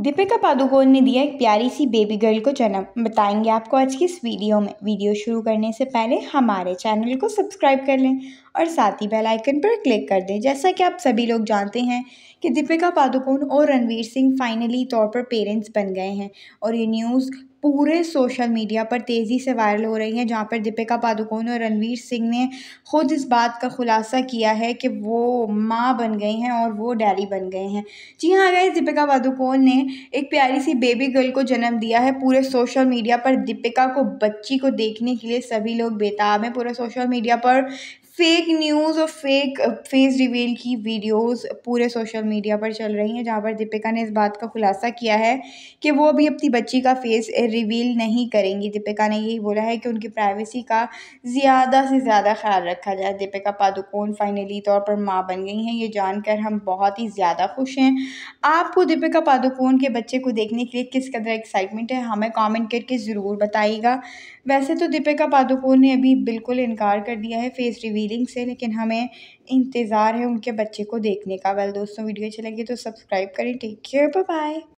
दीपिका पादुकोण ने दिया एक प्यारी सी बेबी गर्ल को जन्म बताएंगे आपको आज की इस वीडियो में वीडियो शुरू करने से पहले हमारे चैनल को सब्सक्राइब कर लें और साथ ही बेल आइकन पर क्लिक कर दें जैसा कि आप सभी लोग जानते हैं कि दीपिका पादुकोण और रणवीर सिंह फाइनली तौर पर पेरेंट्स बन गए हैं और ये न्यूज़ पूरे सोशल मीडिया पर तेज़ी से वायरल हो रही हैं जहाँ पर दीपिका पादुकोण और रणवीर सिंह ने ख़ुद इस बात का खुलासा किया है कि वो माँ बन गई हैं और वो डैडी बन गए हैं जी हाँ गए दीपिका पादुकोण ने एक प्यारी सी बेबी गर्ल को जन्म दिया है पूरे सोशल मीडिया पर दीपिका को बच्ची को देखने के लिए सभी लोग बेताब हैं पूरे सोशल मीडिया पर फेक न्यूज़ और फेक फेस रिवील की वीडियोस पूरे सोशल मीडिया पर चल रही हैं जहाँ पर दीपिका ने इस बात का खुलासा किया है कि वो अभी अपनी बच्ची का फेस रिवील नहीं करेंगी दीपिका ने यही बोला है कि उनकी प्राइवेसी का ज़्यादा से ज़्यादा ख्याल रखा जाए दीपिका पादुकोण फाइनली तौर पर माँ बन गई हैं ये जानकर हम बहुत ही ज़्यादा खुश हैं आपको दीपिका पादुकोण के बच्चे को देखने के लिए किस कदर एक्साइटमेंट है हमें कॉमेंट करके ज़रूर बताइएगा वैसे तो दीपिका पादुकोण ने अभी बिल्कुल इनकार कर दिया है फेस रिवील फीलिंग्स है लेकिन हमें इंतज़ार है उनके बच्चे को देखने का वेल दोस्तों वीडियो अच्छी लगी तो सब्सक्राइब करें टेक केयर बाय बाय